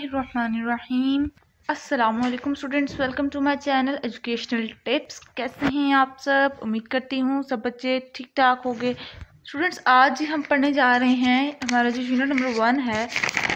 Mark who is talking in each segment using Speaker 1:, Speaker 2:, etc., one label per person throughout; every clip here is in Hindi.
Speaker 1: बिसमीम असलम students welcome to my channel educational tips कैसे हैं आप सब उम्मीद करती हूँ सब बच्चे ठीक ठाक हो गए स्टूडेंट्स आज हम पढ़ने जा रहे हैं हमारा जो यूनिट नंबर वन है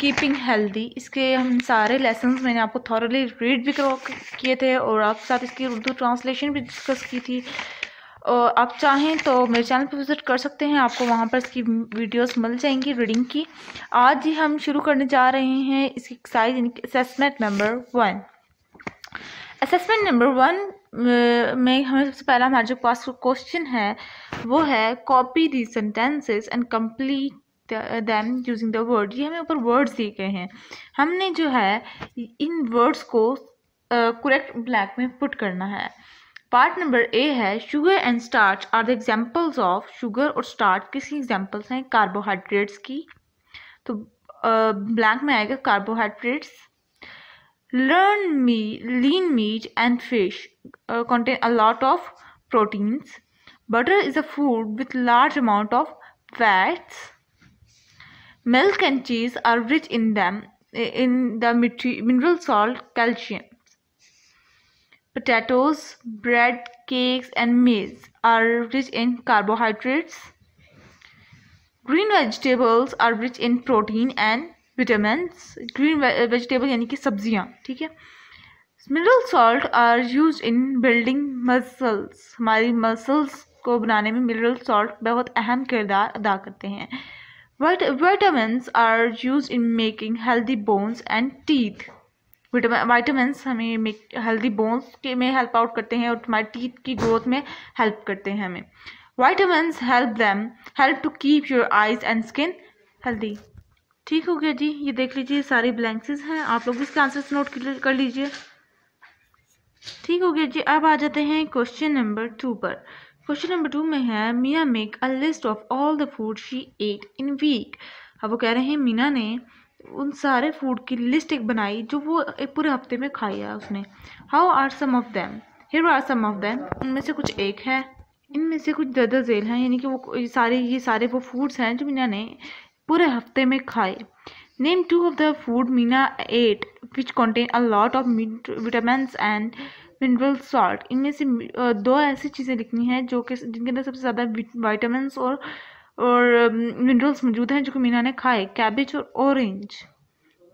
Speaker 1: कीपिंग हेल्दी इसके हम सारे लेसन मैंने आपको थॉरली रीड भी किए थे और आपके साथ इसकी उर्दू ट्रांसलेशन भी डिस्कस की थी आप चाहें तो मेरे चैनल पर विज़िट कर सकते हैं आपको वहाँ पर इसकी वीडियोस मिल जाएंगी रीडिंग की आज ही हम शुरू करने जा रहे हैं इसकी exercise assessment number one assessment number one में हमें सबसे पहला हमारे जो पास क्वेश्चन है वो है copy the sentences and complete then using the word ये हमें ऊपर वर्ड्स दिए गए हैं हमने जो है इन वर्ड्स को करेक्ट uh, ब्लैक में पुट करना है पार्ट नंबर ए है sugar and starch are the examples of sugar और स्टार्च किसी एग्जांपल्स हैं कार्बोहाइड्रेट्स की तो ब्लैंक में आएगा carbohydrates learn me lean meat and fish contain a lot of proteins butter is a food with large amount of fats milk and cheese are rich in them in the मिट्टी mineral salt calcium potatoes, bread, cakes, and maize are rich in carbohydrates. Green vegetables are rich in protein and vitamin green vegetable यानी कि सब्जियाँ ठीक है mineral salt are use in building muscles हमारी मसल्स को बनाने में मिनरल सॉल्ट बहुत अहम किरदार अदा करते हैं vitamin are use in making healthy bones and teeth vitamins हमें हेल्दी बोन्स के में हेल्प आउट करते हैं और हमारे टीथ की ग्रोथ में हेल्प करते हैं हमें vitamins help them help to keep your eyes and skin healthy ठीक हो गया जी ये देख लीजिए सारी ब्लैंक्सेस हैं आप लोग इसके आंसर्स नोट कर लीजिए ठीक हो गया जी अब आ जाते हैं क्वेश्चन नंबर टू पर क्वेश्चन नंबर टू में है Meena make a list of all the food she ate in week अब वो कह रहे हैं मीना ने उन सारे फूड की लिस्ट एक बनाई जो वो एक पूरे हफ्ते में खाया उसने how are some of them here are some of them उनमें से कुछ एक है इनमें से कुछ दर्दा जेल हैं यानी कि वो ये सारे ये सारे वो फूड्स हैं जो मीना ने पूरे हफ्ते में खाए name two of the food Meena ate which contain a lot of vitamin and mineral salt इनमें से दो ऐसी चीज़ें लिखनी हैं जो कि जिनके अंदर सबसे ज़्यादा विटामिन और और मिनरल्स मौजूद हैं जो कि मीना ने खाए कैबेज और ऑरेंज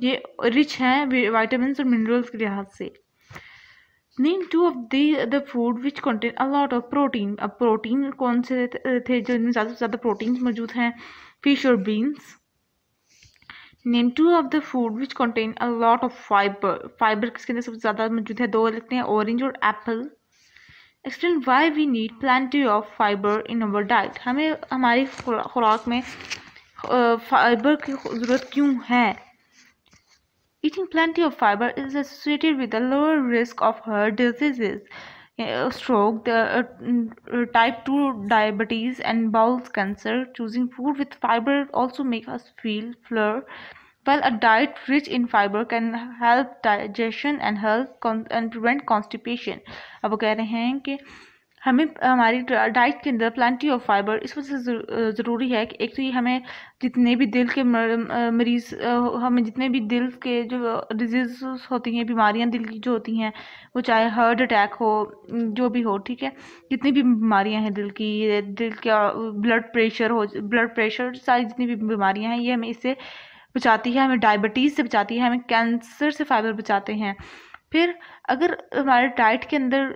Speaker 1: ये रिच हैं वाइटामिन और मिनरल्स के लिहाज से name two of the the food which contain a lot of protein अब प्रोटीन कौन से थे जिनमें ज़्यादा से ज़्यादा प्रोटीन्स मौजूद हैं फिश और beans name two of the food which contain a lot of fibre fibre किसके अंदर सबसे ज़्यादा मौजूद है दो लगते हैं ऑरेंज और apple explain why we need plenty of fibre in our diet हमें हमारी खुराक में फाइबर की ज़रूरत क्यों है eating plenty of fibre is associated with the lower risk of heart diseases stroke type two diabetes and bowels cancer choosing food with fibre also make us feel fuller Well, a diet rich in fiber can help digestion and help and prevent constipation. अब कह रहे हैं कि हमें हमारी डाइट के अंदर प्लान्टी ऑफ फाइबर इस वजह से ज़रूरी है कि एक तो ये हमें जितने भी दिल के मरीज़ हमें जितने भी दिल के जो डिजीज़ होती हैं बीमारियां दिल की जो होती हैं वो चाहे हार्ट अटैक हो जो भी हो ठीक है जितनी भी बीमारियां हैं दिल की दिल का ब्लड प्रेशर हो ब्लड प्रेशर सारी जितनी भी बीमारियाँ हैं ये हमें इससे बचाती है हमें डायबिटीज़ से बचाती है हमें कैंसर से फाइबर बचाते हैं फिर अगर हमारे डाइट के अंदर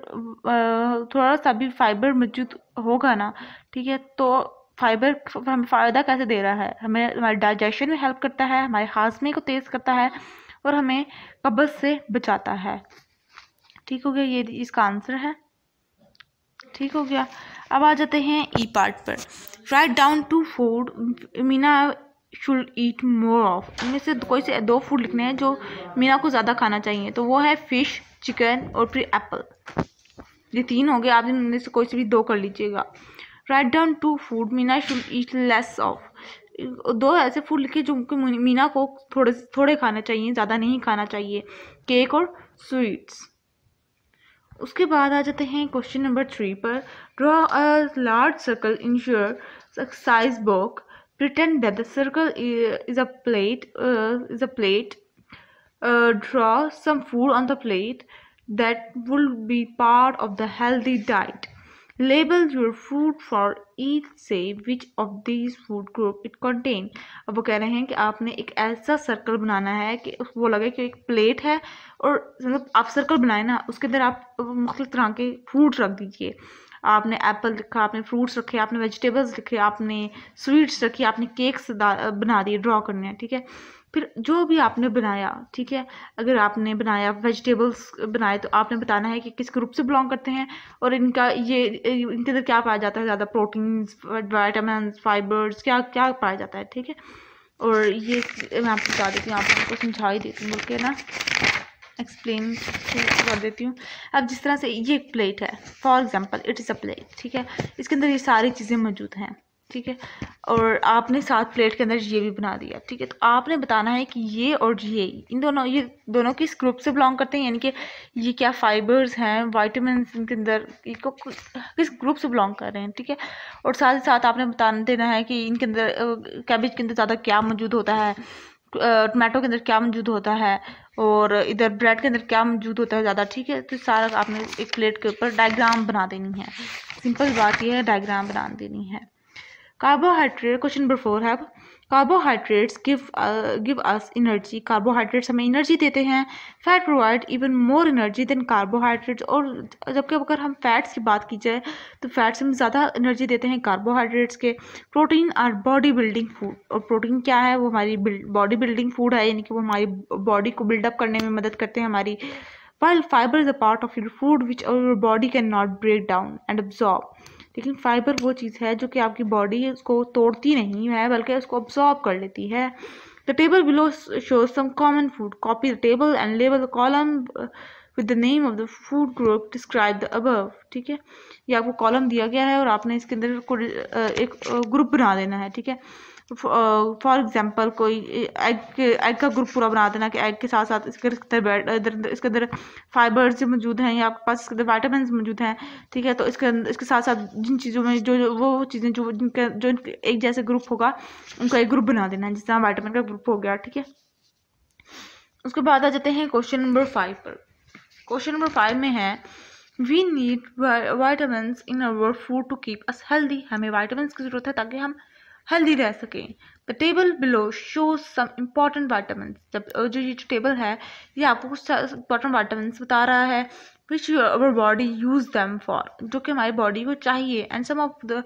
Speaker 1: थोड़ा सा भी फाइबर मौजूद होगा ना ठीक है तो फाइबर हमें फ़ायदा कैसे दे रहा है हमें हमारे डाइजेशन में हेल्प करता है हमारे हाजमे को तेज़ करता है और हमें कब्ज़ से बचाता है ठीक हो गया ये इसका आंसर है ठीक हो गया अब आ जाते हैं ई e पार्ट पर write down two food Meena should eat more of इनमें से कोई से दो फूड लिखने हैं जो मीना को ज़्यादा खाना चाहिए तो वो है फिश चिकन और फिर एप्पल ये तीन हो गए आप इनमें से कोई से भी दो कर लीजिएगा write down two food Meena should eat less of दो ऐसे फूड लिखे जो कि मीना को थोड़े थोड़े खाना चाहिए ज़्यादा नहीं खाना चाहिए केक और स्वीट्स उसके बाद आ जाते हैं क्वेश्चन नंबर थ्री पर draw a large circle in your exercise book pretend that the circle is a plate uh, is a plate uh, draw some food on the plate that will be part of the healthy diet label your food for each say which of these food group it contain अब वो कह रहे हैं कि आपने एक ऐसा सर्कल बनाना है कि वो लगे कि एक प्लेट है और मतलब आप सर्कल बनाए ना उसके अंदर आप मुख्तलिफ तरह के फूड रख दीजिए आपने एप्पल लिखा आपने फ्रूट्स रखे आपने वेजिटेबल्स लिखे आपने स्वीट्स रखी आपने केक्स बना दिए ड्रॉ करने हैं ठीक है फिर जो भी आपने बनाया ठीक है अगर आपने बनाया वेजिटेबल्स बनाए तो आपने बताना है कि किस ग्रुप से बिलोंग करते हैं और इनका ये इनके अंदर क्या पाया जाता है ज़्यादा प्रोटीन्स वाइटामिन फाइबर्स क्या क्या पाया जाता है ठीक है और ये मैं आपको बता देती हूँ आपको समझा ही देती हूँ ना एक्सप्लेन कर देती हूँ अब जिस तरह से ये एक प्लेट है for example it is a plate ठीक है इसके अंदर ये सारी चीज़ें मौजूद हैं ठीक है और आपने साथ प्लेट के अंदर ये भी बना दिया ठीक है तो आपने बताना है कि ये और ये इन दोनों ये दोनों किस ग्रुप से बिलोंग करते हैं यानी कि ये क्या फाइबर्स हैं वाइटमिन इनके अंदर इनको किस ग्रुप से बिलोंग कर रहे हैं ठीक है और साथ ही साथ आपने बता देना है कि इनके अंदर कैबेज के अंदर ज़्यादा क्या मौजूद होता है टमाटो के अंदर क्या मौजूद होता है और इधर ब्रेड के अंदर क्या मौजूद होता है ज़्यादा ठीक है तो सारा आपने एक प्लेट के ऊपर डायग्राम बना देनी है सिंपल बात यह है डायग्राम बना देनी है कार्बोहाइड्रेट क्वेश्चन नंबर फोर है carbohydrates give give us energy carbohydrates हमें एनर्जी देते हैं fat provide even more energy than carbohydrates और जबकि अगर हम फैट्स की बात की जाए तो फैट्स हम ज़्यादा एनर्जी देते हैं कार्बोहाइड्रेट्स के protein are body building food और प्रोटीन क्या है वो हमारी बॉडी बिल्डिंग फूड है यानी कि वो हमारी बॉडी को बिल्डअप करने में मदद करते हैं हमारी while fibre is a part of your food which or your body can not break down and absorb लेकिन फाइबर वो चीज़ है जो कि आपकी बॉडी उसको तोड़ती नहीं है बल्कि उसको ऑब्जॉर्ब कर लेती है the table below show some common food copy the table and label column with the name of the food group describe the above ठीक है ये आपको कॉलम दिया गया है और आपने इसके अंदर uh, एक ग्रुप uh, बना देना है ठीक है फॉर एग्जांपल कोई एग के एग का ग्रुप पूरा बना देना कि एग के साथ साथ इसके अंदर इधर इसके अंदर फाइबर्स मौजूद हैं या आपके पास इसके अंदर वाइटामिन मौजूद हैं ठीक है तो इसके अंदर इसके साथ साथ जिन चीज़ों में जो, वो चीज़ें जो जिनका जो एक जैसे ग्रुप होगा उनका एक ग्रुप बना देना है जिस तरह वाइटामिन का ग्रुप हो गया ठीक है उसके बाद आ जाते हैं क्वेश्चन नंबर फाइव पर क्वेश्चन नंबर फाइव में है we need vitamins in our food to keep us healthy हमें वाइटामस की ज़रूरत है ताकि हम हेल्दी रह सकें the table below show some important vitamin जब जो ये जो टेबल है ये आपको कुछ इंपॉर्टेंट वाइटामिन बता रहा है which our body use them for जो कि हमारी बॉडी को चाहिए and some of the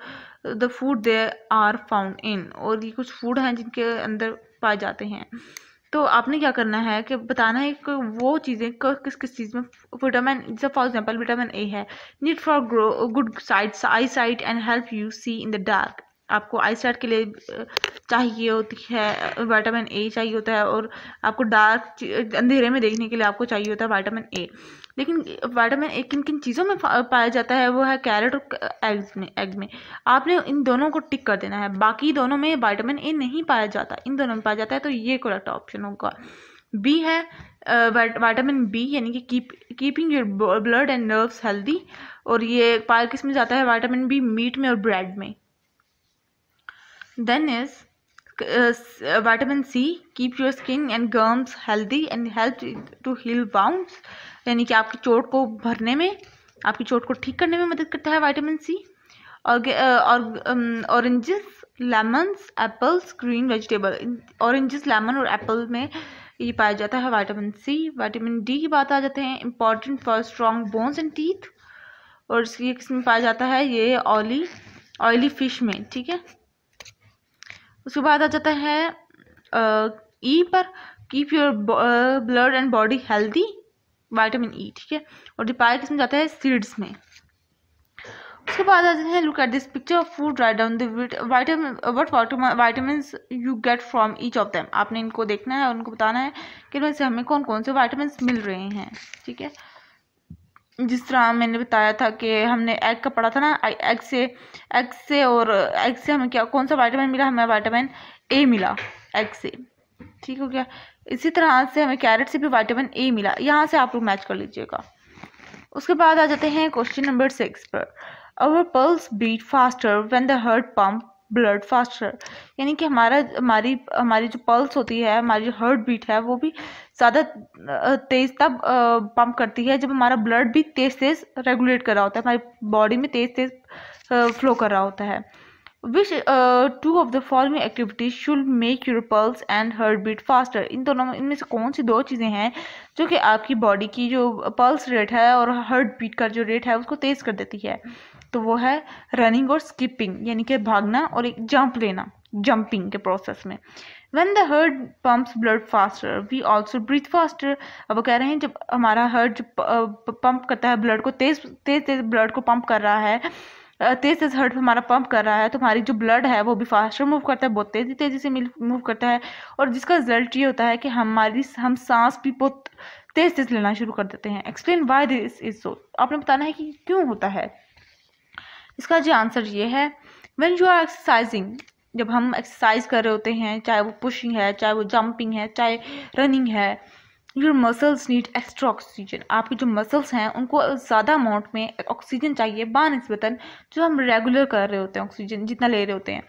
Speaker 1: the food they are found in और ये कुछ फूड हैं जिनके अंदर पाए जाते हैं तो आपने क्या करना है कि बताना है कि वो चीज़ें किस किस चीज़ में विटामिन जैसे फॉर एग्जांपल विटामिन ए है need for grow good sight eye sight and help you see in the dark आपको आई स्टार्ट के लिए चाहिए होती है वाइटामिन ए चाहिए होता है और आपको डार्क अंधेरे में देखने के लिए आपको चाहिए होता है वाइटामिन ए लेकिन वाइटामिन ए किन किन चीज़ों में पाया जाता है वो है कैरेट और एग्स में एग में आपने इन दोनों को टिक कर देना है बाकी दोनों में वाइटामिन ए नहीं पाया जाता इन दोनों में पाया जाता है तो ये करेक्ट ऑप्शन होगा बी है वाइटामिन बी यानी कि keep keeping your blood and nerves healthy और ये पाया किस में जाता है वाइटामिन बी मीट में और ब्रेड में then is uh, uh, vitamin C keep your skin and gums healthy and help to heal wounds यानी कि आपकी चोट को भरने में आपकी चोट को ठीक करने में मदद करता है वाइटामिन सी और oranges lemons apples green vegetable oranges lemon और एप्पल में ये पाया जाता है विटामिन सी विटामिन डी की बात आ जाते हैं important for strong bones and teeth और इसकी किस्म पाया जाता है ये ऑयली ऑयली फिश में ठीक है उसके बाद आ जाता है ई e पर keep your blood and body healthy vitamin E ठीक है और डिपायर किसमें जाता है सीड्स में उसके बाद आ जाते हैं look at this picture of food write down vitamin vitamin you get from each of them आपने इनको देखना है और उनको बताना है कि इनमें से हमें कौन कौन से वाइटामिन मिल रहे हैं ठीक है जिस तरह मैंने बताया था कि हमने एग का पढ़ा था ना एग से एग से और एग से हमें क्या कौन सा वाइटामिन मिला हमें वाइटामिन ए मिला एग से ठीक हो गया इसी तरह से हमें कैरेट से भी वाइटामिन ए मिला यहाँ से आप लोग मैच कर लीजिएगा उसके बाद आ जाते हैं क्वेश्चन नंबर सिक्स पर our pulse beat faster when the heart pump blood faster यानी कि हमारा हमारी हमारी जो पल्स होती है हमारी जो हार्ट बीट है वो भी ज़्यादा तेज़ तब पंप करती है जब हमारा ब्लड भी तेज़ तेज़ रेगुलेट कर रहा होता है हमारी बॉडी में तेज़ तेज़ फ्लो कर रहा होता है which two of the following activities should make your pulse and heart beat faster इन दोनों में इनमें से कौन सी दो चीज़ें हैं जो कि आपकी बॉडी की जो पल्स रेट है और हर्ट बीट का जो रेट है उसको तेज़ कर देती है तो वो है रनिंग और स्किपिंग यानी कि भागना और एक जंप लेना जंपिंग के प्रोसेस में when the heart pumps blood faster we also breathe faster अब कह रहे हैं जब हमारा हर्ट जो पम्प करता है ब्लड को तेज तेज तेज ब्लड को पंप कर रहा है तेज तेज हर्ट हमारा पंप कर रहा है तो हमारी जो ब्लड है वो भी फास्टर मूव करता है बहुत तेज़ी तेज़ी से मूव करता है और जिसका रिजल्ट ये होता है कि हमारी हम सांस भी बहुत तेज़ तेज़ लेना शुरू कर देते हैं explain why this is so आपने बताना है कि क्यों होता है इसका जो आंसर ये है वेन यू आर एक्सरसाइजिंग जब हम एक्सरसाइज कर रहे होते हैं चाहे वो पुशिंग है चाहे वो जंपिंग है चाहे रनिंग है your muscles need extra oxygen आपके जो मसल्स हैं उनको ज़्यादा अमाउंट में ऑक्सीजन चाहिए बानस्बता जो हम रेगुलर कर रहे होते हैं ऑक्सीजन जितना ले रहे होते हैं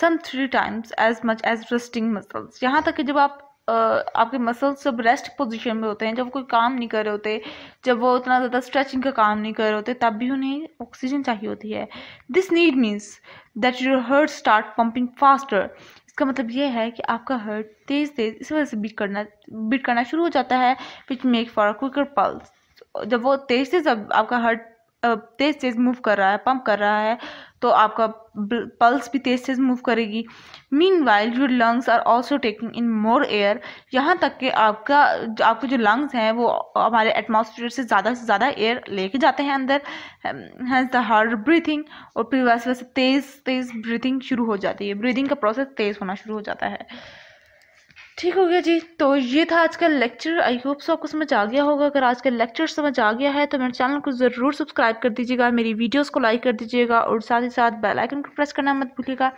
Speaker 1: some three times as much as resting muscles यहाँ तक कि जब आप आपके मसल्स जब रेस्ट पोजीशन में होते हैं जब कोई काम नहीं कर रहे होते जब वो उतना ज़्यादा स्ट्रेचिंग का काम नहीं कर रहे होते तब भी उन्हें ऑक्सीजन चाहिए होती है this need means that your heart start pumping faster इसका मतलब ये है कि आपका हर्ट तेज़ तेज़ इस वजह से बीट करना बीट करना शुरू हो जाता है which make for quicker pulse जब वो तेज़ तेज़ आपका हर्ट तेज़ तेज़ मूव कर रहा है पंप कर रहा है तो आपका पल्स भी तेज तेज मूव करेगी meanwhile your lungs are also taking in more air यहाँ तक कि आपका आपके जो लंग्स हैं वो हमारे एटमोसफियर से ज़्यादा से ज़्यादा एयर लेके जाते हैं अंदर हैज़ द हार्ड ब्रीथिंग और फिर वैसे वैसे तेज़ तेज़ ब्रीथिंग शुरू हो जाती है ब्रीथिंग का प्रोसेस तेज़ होना शुरू हो जाता है ठीक हो गया जी तो ये था आज का लेक्चर आई होप सो आपको समझ आ गया होगा अगर आज का लेक्चर समझ आ गया है तो मेरे चैनल को ज़रूर सब्सक्राइब कर दीजिएगा मेरी वीडियोस को लाइक कर दीजिएगा और साथ ही साथ बेल आइकन को प्रेस करना मत भूलिएगा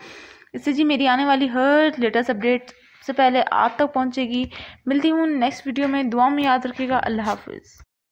Speaker 1: इससे जी मेरी आने वाली हर लेटेस्ट अपडेट से पहले आप तक पहुँचेगी मिलती हूँ नेक्स्ट वीडियो में दुआ में याद रखिएगा अल्लाह हाफिज़